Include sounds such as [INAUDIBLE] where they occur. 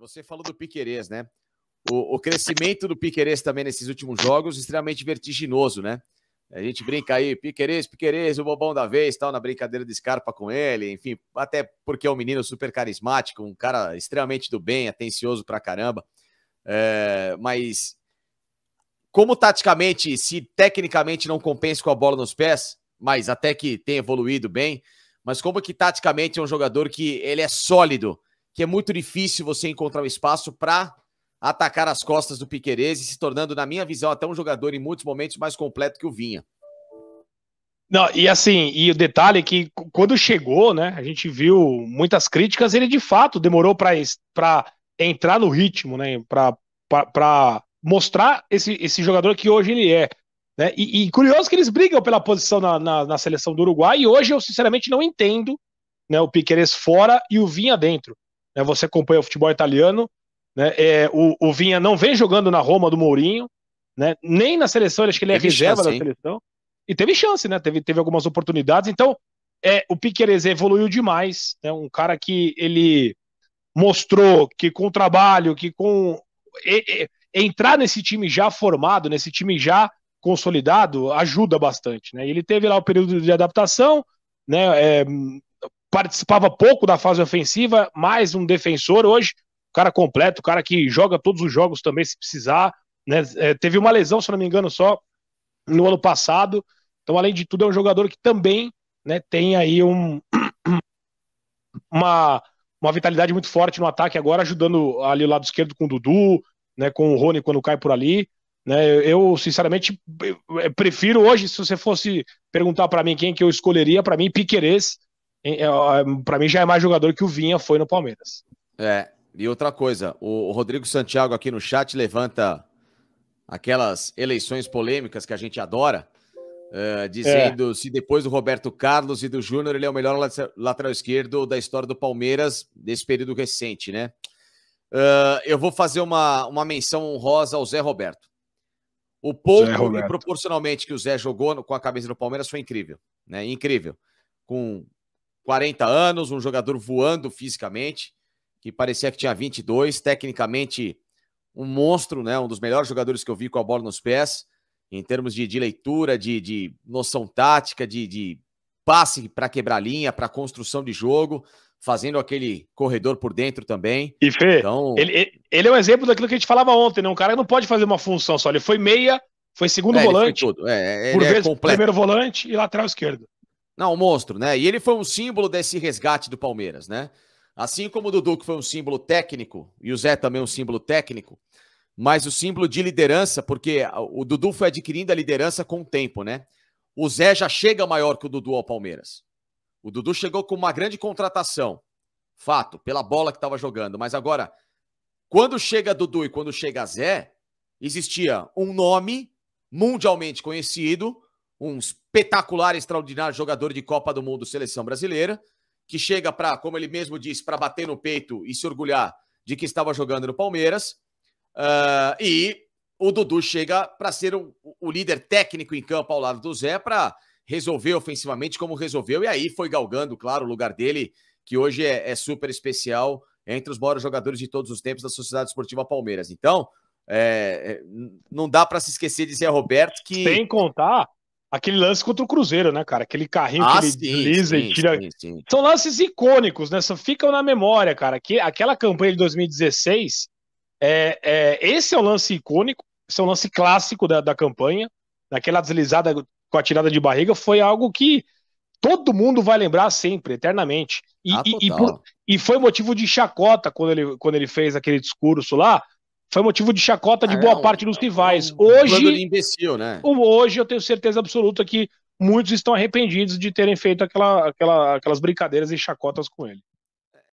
você falou do Piquerez, né? O, o, crescimento do Piquerez também nesses últimos jogos, extremamente vertiginoso, né? A gente brinca aí, Piquerez, Piquerez, o bobão da vez, tal, na brincadeira de Scarpa com ele, enfim, até porque é um menino super carismático, um cara extremamente do bem, atencioso pra caramba. É, mas como taticamente, se tecnicamente não compensa com a bola nos pés, mas até que tem evoluído bem, mas como que taticamente é um jogador que ele é sólido que é muito difícil você encontrar o espaço para atacar as costas do Piquerez e se tornando, na minha visão, até um jogador em muitos momentos mais completo que o Vinha. Não, e assim, e o detalhe é que quando chegou, né, a gente viu muitas críticas, ele de fato demorou para entrar no ritmo, né, para mostrar esse, esse jogador que hoje ele é. Né? E, e curioso que eles brigam pela posição na, na, na, seleção do Uruguai, e hoje eu sinceramente não entendo né, o Piqueires fora e o Vinha dentro né, você acompanha o futebol italiano, né, é, o, o, Vinha não vem jogando na Roma do Mourinho, né, nem na seleção, acho que ele é teve reserva chance, da seleção, e teve chance, né, teve, teve algumas oportunidades, então é, o Piqueires evoluiu demais, né, um cara que ele mostrou que com o trabalho, que com e, e, entrar nesse time já formado, nesse time já consolidado, ajuda bastante, né? Ele teve lá o período de adaptação, né? É, participava pouco da fase ofensiva, mais um defensor hoje, cara completo, o cara que joga todos os jogos também se precisar, né? É, teve uma lesão, se não me engano, só no ano passado. Então, além de tudo, é um jogador que também, né, tem aí um [CLEARS THROAT] uma uma vitalidade muito forte no ataque agora, ajudando ali o lado esquerdo com o Dudu, né, com o Rony quando cai por ali. Né, eu, sinceramente, prefiro hoje, se você fosse perguntar para mim quem que eu escolheria, para mim, Piqueires, é, é, para mim já é mais jogador que o Vinha foi no Palmeiras. É, e outra coisa, o Rodrigo Santiago aqui no chat levanta aquelas eleições polêmicas que a gente adora, uh, dizendo é. se depois do Roberto Carlos e do Júnior ele é o melhor lateral esquerdo da história do Palmeiras desse período recente, né? Uh, eu vou fazer uma, uma menção honrosa ao Zé Roberto. O pouco e proporcionalmente que o Zé jogou com a cabeça do Palmeiras foi incrível, né? Incrível. Com 40 anos, um jogador voando fisicamente, que parecia que tinha 22, tecnicamente um monstro, né? Um dos melhores jogadores que eu vi com a bola nos pés, em termos de, de leitura, de, de, noção tática, de, de passe para quebrar linha, para construção de jogo, fazendo aquele corredor por dentro também. E Fê, então... ele, ele é um exemplo daquilo que a gente falava ontem, né? Um cara não pode fazer uma função só. Ele foi meia, foi segundo é, volante, foi é, é, por é vezes completo. primeiro volante e lateral esquerdo. Não, um monstro, né? E ele foi um símbolo desse resgate do Palmeiras, né? Assim como o Dudu, que foi um símbolo técnico, e o Zé também um símbolo técnico, mas o símbolo de liderança, porque o Dudu foi adquirindo a liderança com o tempo, né? O Zé já chega maior que o Dudu ao Palmeiras. O Dudu chegou com uma grande contratação, fato, pela bola que estava jogando. Mas agora, quando chega Dudu e quando chega Zé, existia um nome mundialmente conhecido, um espetacular, extraordinário jogador de Copa do Mundo, seleção brasileira, que chega para, como ele mesmo disse, para bater no peito e se orgulhar de que estava jogando no Palmeiras. Uh, e o Dudu chega para ser um, o líder técnico em campo ao lado do Zé, para resolver ofensivamente como resolveu. E aí foi galgando, claro, o lugar dele, que hoje é, é super especial entre os maiores jogadores de todos os tempos da Sociedade Esportiva Palmeiras. Então, é, é não dá para se esquecer de Zé Roberto que. Sem contar Aquele lance contra o Cruzeiro, né, cara? Aquele carrinho ah, que ele sim, desliza sim, e tira. Sim, São lances icônicos, né? Só ficam na memória, cara. Que, aquela campanha de 2016, é, é, esse é o um lance icônico, esse é o um lance clássico da, da campanha. Naquela deslizada com a tirada de barriga, foi algo que todo mundo vai lembrar sempre, eternamente. E, ah, e, e, por, e, foi motivo de chacota quando ele, quando ele fez aquele discurso lá, foi motivo de chacota de ah, boa é, parte dos rivais. É hoje, imbecil, né? hoje eu tenho certeza absoluta que muitos estão arrependidos de terem feito aquela, aquela, aquelas brincadeiras e chacotas com ele.